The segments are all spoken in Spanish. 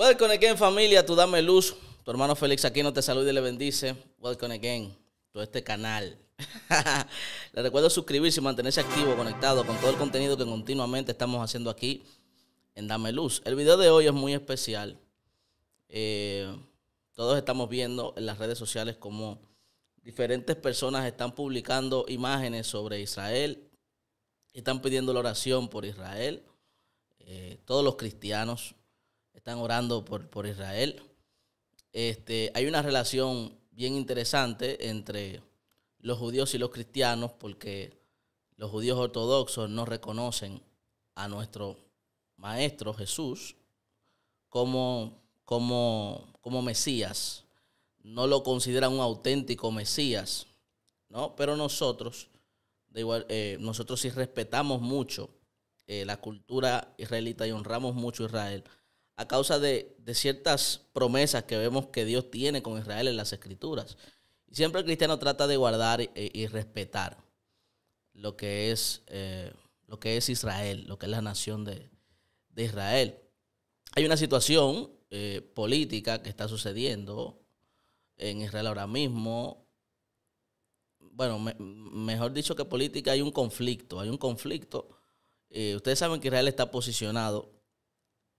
Welcome again, familia. tu dame luz. Tu hermano Félix aquí no te saluda y le bendice. Welcome again. Todo este canal. le recuerdo suscribirse y mantenerse activo, conectado con todo el contenido que continuamente estamos haciendo aquí en Dame Luz. El video de hoy es muy especial. Eh, todos estamos viendo en las redes sociales cómo diferentes personas están publicando imágenes sobre Israel. Están pidiendo la oración por Israel. Eh, todos los cristianos orando por, por Israel. Este, hay una relación bien interesante entre los judíos y los cristianos porque los judíos ortodoxos no reconocen a nuestro maestro Jesús como, como, como Mesías. No lo consideran un auténtico Mesías, ¿no? Pero nosotros, de igual, eh, nosotros sí respetamos mucho eh, la cultura israelita y honramos mucho a Israel a causa de, ciertas promesas que vemos que Dios tiene con Israel en las escrituras. Y siempre el cristiano trata de guardar y, e, respetar lo que, es, eh, lo que es Israel, lo que es la nación de, Israel. Hay una situación eh, política que está sucediendo en Israel ahora mismo. Bueno, mejor dicho que política, hay un conflicto, hay un conflicto. Eh, ustedes saben que Israel está posicionado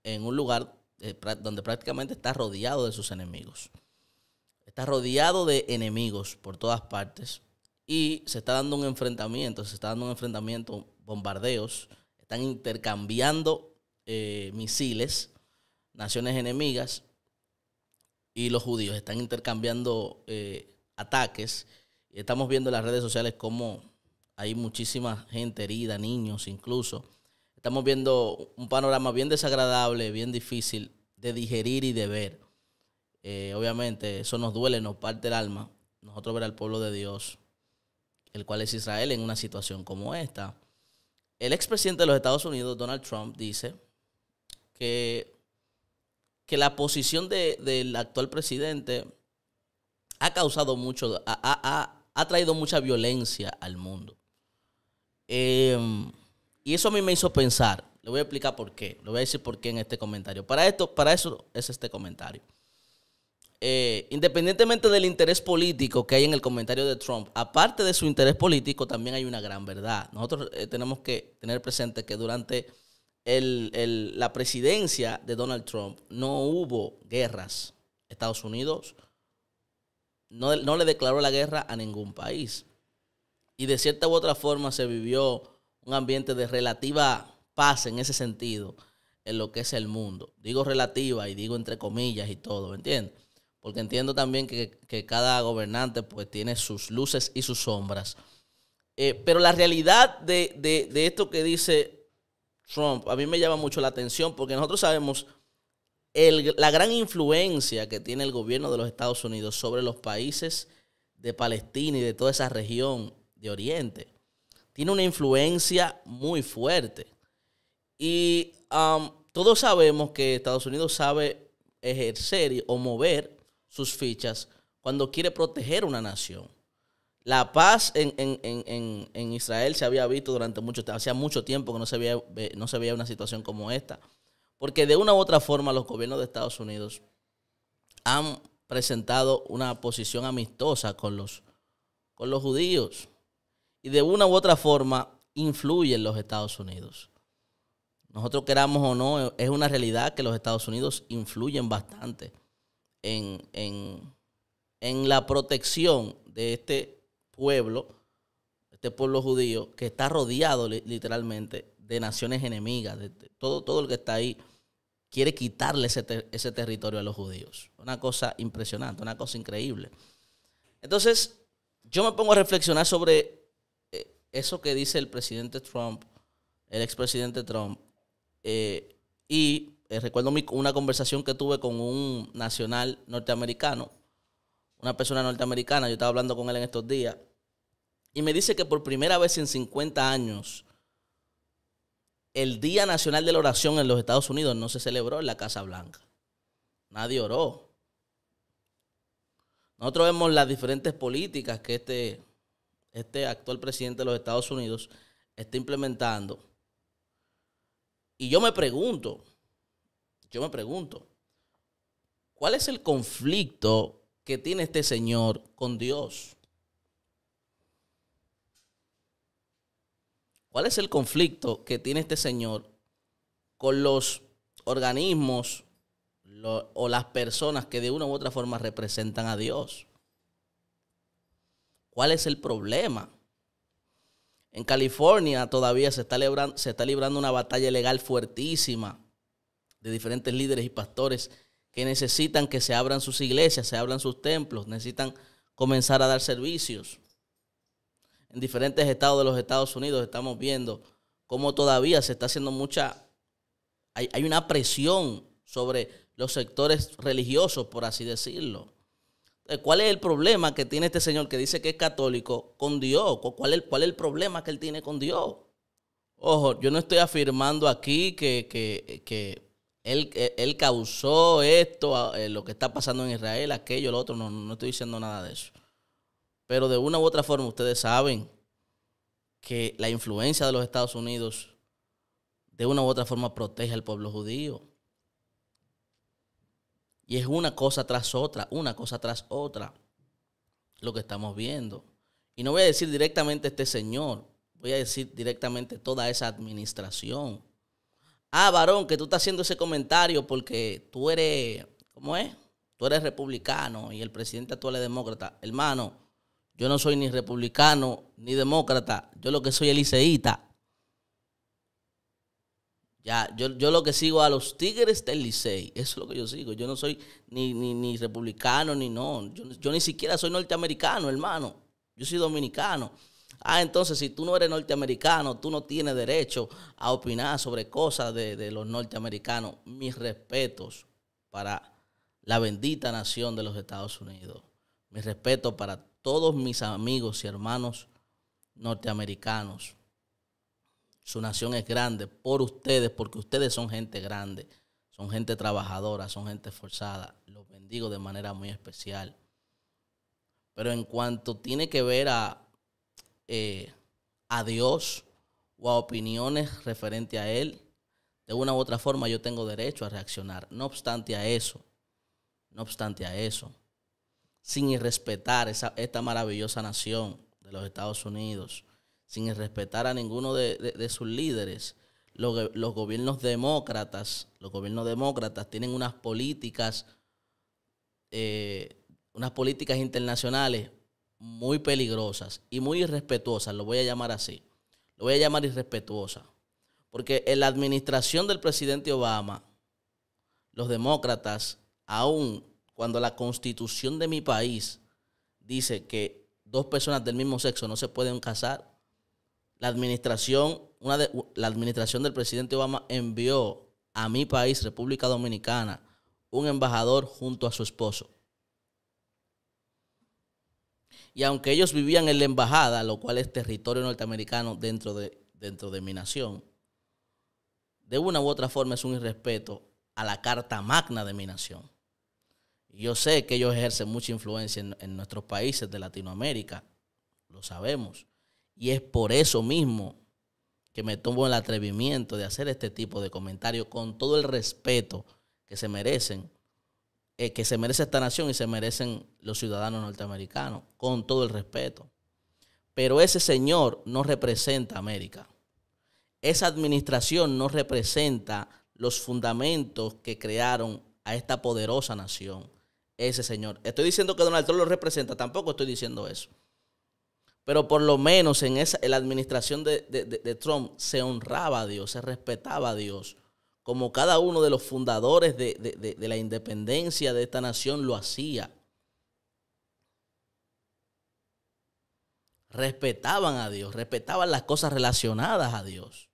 en un lugar eh, donde prácticamente está rodeado de sus enemigos. Está rodeado de enemigos por todas partes y se está dando un enfrentamiento, se está dando un enfrentamiento, bombardeos, están intercambiando eh, misiles, naciones enemigas y los judíos están intercambiando eh, ataques. Estamos viendo en las redes sociales cómo hay muchísima gente herida, niños incluso Estamos viendo un panorama bien desagradable, bien difícil de digerir y de ver. Eh, obviamente, eso nos duele, nos parte el alma. Nosotros ver al pueblo de Dios, el cual es Israel, en una situación como esta. El expresidente de los Estados Unidos, Donald Trump, dice que, que la posición del actual presidente ha causado mucho, ha, ha, ha traído mucha violencia al mundo. Eh, y eso a mí me hizo pensar. Le voy a explicar por qué. Lo voy a decir por qué en este comentario. Para, esto, para eso es este comentario. Eh, independientemente del interés político que hay en el comentario de Trump, aparte de su interés político, también hay una gran verdad. Nosotros eh, tenemos que tener presente que durante la presidencia de Donald Trump no hubo guerras. Estados Unidos no le declaró la guerra a ningún país. Y de cierta u otra forma se vivió un ambiente de relativa paz en ese sentido en lo que es el mundo. Digo relativa y digo entre comillas y todo, ¿entiendes? Porque entiendo también que, cada gobernante pues tiene sus luces y sus sombras. Eh, pero la realidad de, esto que dice Trump a mí me llama mucho la atención porque nosotros sabemos... la gran influencia que tiene el gobierno de los Estados Unidos sobre los países de Palestina y de toda esa región de Oriente tiene una influencia muy fuerte. Y um, todos sabemos que Estados Unidos sabe ejercer o mover sus fichas cuando quiere proteger una nación. La paz en, Israel se había visto durante mucho tiempo, hacía mucho tiempo que no se, veía, eh, no se veía una situación como esta, porque de una u otra forma los gobiernos de Estados Unidos han presentado una posición amistosa con los, con los judíos y de una u otra forma influye en los Estados Unidos. Nosotros queramos o no, es una realidad que los Estados Unidos influyen bastante en, la protección de este pueblo, este pueblo judío, que está rodeado literalmente de naciones enemigas, de, todo, todo el que está ahí quiere quitarle ese, ese territorio a los judíos. Una cosa impresionante, una cosa increíble. Entonces, yo me pongo a reflexionar sobre eso que dice el presidente Trump, el expresidente Trump, eh, y eh, recuerdo una conversación que tuve con un nacional norteamericano, una persona norteamericana, yo estaba hablando con él en estos días, y me dice que por primera vez en 50 años, el Día Nacional de la Oración en los Estados Unidos no se celebró en la Casa Blanca. Nadie oró. Nosotros vemos las diferentes políticas que este este actual presidente de los Estados Unidos está implementando. Y yo me pregunto, yo me pregunto, ¿cuál es el conflicto que tiene este señor con Dios? ¿Cuál es el conflicto que tiene este señor con los organismos o las personas que de una u otra forma representan a Dios? ¿Cuál es el problema? En California todavía se está, librando, una batalla legal fuertísima de diferentes líderes y pastores que necesitan que se abran sus iglesias, se abran sus templos, necesitan comenzar a dar servicios. En diferentes estados de los Estados Unidos estamos viendo cómo todavía se está haciendo mucha, hay una presión sobre los sectores religiosos, por así decirlo. Eh, ¿Cuál es el problema que tiene este señor que dice que es católico con Dios? ¿Cuál es, cuál el problema que él tiene con Dios? Ojo, yo no estoy afirmando aquí que, que, que él, eh, él, causó esto, eh, lo que está pasando en Israel, aquello, lo otro, no, no estoy diciendo nada de eso. Pero de una u otra forma, ustedes saben que la influencia de los Estados Unidos de una u otra forma protege al pueblo judío. Y es una cosa tras otra, una cosa tras otra, lo que estamos viendo. Y no voy a decir directamente este señor, voy a decir directamente toda esa administración. Ah, varón, que tú estás haciendo ese comentario porque tú eres, ¿cómo es? Tú eres republicano y el presidente actual es demócrata. Hermano, yo no soy ni republicano ni demócrata, yo lo que soy es liceíta. Ya, yo, lo que sigo a los Tigres del Licey, eso es lo que yo sigo. Yo no soy ni, ni, republicano ni no. Yo, ni siquiera soy norteamericano, hermano. Yo soy dominicano. Ah, entonces si tú no eres norteamericano, tú no tienes derecho a opinar sobre cosas de, de los norteamericanos. Mis respetos para la bendita nación de los Estados Unidos. Mis respetos para todos mis amigos y hermanos norteamericanos su nación es grande por ustedes, porque ustedes son gente grande, son gente trabajadora, son gente forzada. Los bendigo de manera muy especial. Pero en cuanto tiene que ver a, eh, a Dios o a opiniones referente a Él, de una u otra forma yo tengo derecho a reaccionar. No obstante a eso, no obstante a eso, sin irrespetar esta maravillosa nación de los Estados Unidos, sin respetar a ninguno de, sus líderes. Los, gobiernos demócratas, los gobiernos demócratas tienen unas políticas, eh, unas políticas internacionales muy peligrosas y muy irrespetuosas, lo voy a llamar así. Lo voy a llamar irrespetuosa. Porque en la administración del presidente Obama, los demócratas, aún cuando la constitución de mi país dice que dos personas del mismo sexo no se pueden casar, la administración, una la administración del presidente Obama envió a mi país, República Dominicana, un embajador junto a su esposo. Y aunque ellos vivían en la embajada, lo cual es territorio norteamericano dentro de, dentro de mi nación, de una u otra forma es un irrespeto a la Carta Magna de mi nación. Yo sé que ellos ejercen mucha influencia en nuestros países de Latinoamérica, lo sabemos. Y es por eso mismo que me tomo el atrevimiento de hacer este tipo de comentarios con todo el respeto que se merecen, eh, que se merece esta nación y se merecen los ciudadanos norteamericanos, con todo el respeto. Pero ese señor no representa a América. Esa administración no representa los fundamentos que crearon a esta poderosa nación. Ese señor. Estoy diciendo que Donald Trump lo representa, tampoco estoy diciendo eso. Pero por lo menos en, esa, la administración de, Trump se honraba a Dios, se respetaba a Dios, como cada uno de los fundadores de, de la independencia de esta nación lo hacía. Respetaban a Dios, respetaban las cosas relacionadas a Dios.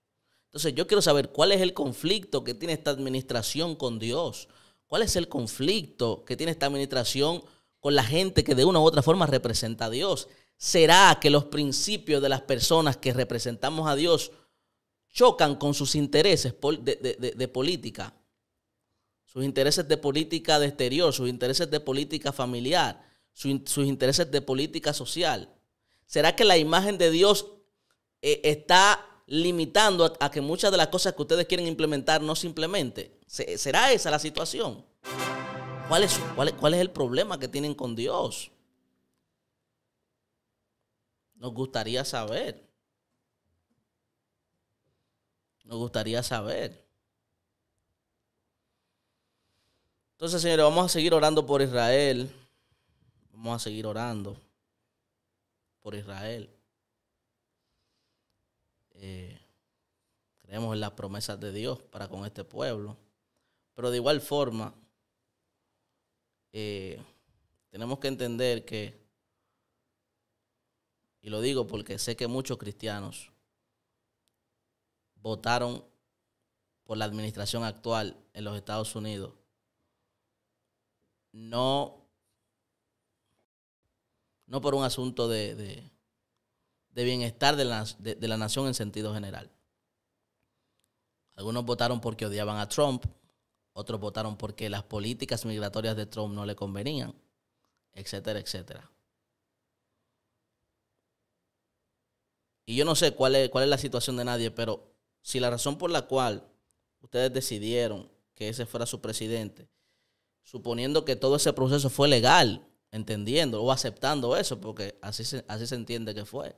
Entonces yo quiero saber cuál es el conflicto que tiene esta administración con Dios, cuál es el conflicto que tiene esta administración con la gente que de una u otra forma representa a Dios ¿Será que los principios de las personas que representamos a Dios chocan con sus intereses de, política? Sus intereses de política de exterior, sus intereses de política familiar, sus, intereses de política social. ¿Será que la imagen de Dios eh, está limitando a, que muchas de las cosas que ustedes quieren implementar no simplemente. ¿Será esa la situación? ¿Cuál es, cuál es el problema que tienen con Dios? Nos gustaría saber. Nos gustaría saber. Entonces, señores, vamos a seguir orando por Israel. Vamos a seguir orando por Israel. Eh, creemos en las promesas de Dios para con este pueblo. Pero de igual forma, eh, tenemos que entender que y lo digo porque sé que muchos cristianos votaron por la administración actual en los Estados Unidos. No, no por un asunto de, bienestar de la, de la nación en sentido general. Algunos votaron porque odiaban a Trump, otros votaron porque las políticas migratorias de Trump no le convenían, etcétera, etcétera. y yo no sé cuál es, cuál es la situación de nadie, pero si la razón por la cual ustedes decidieron que ese fuera su presidente, suponiendo que todo ese proceso fue legal, entendiendo o aceptando eso, porque así se, así se entiende que fue,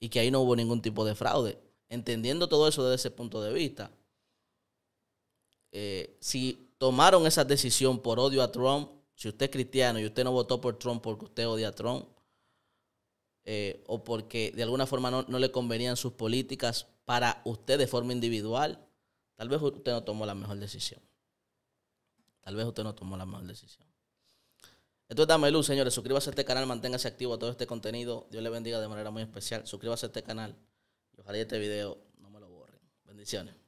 y que ahí no hubo ningún tipo de fraude, entendiendo todo eso desde ese punto de vista, eh, si tomaron esa decisión por odio a Trump, si usted es cristiano y usted no votó por Trump porque usted odia a Trump, eh, o porque de alguna forma no, no, le convenían sus políticas para usted de forma individual, tal vez usted no tomó la mejor decisión. Tal vez usted no tomó la mejor decisión. Entonces, dame luz, señores. Suscríbase a este canal, manténgase activo a todo este contenido. Dios le bendiga de manera muy especial. Suscríbase a este canal y ojalá este video no me lo borren. Bendiciones.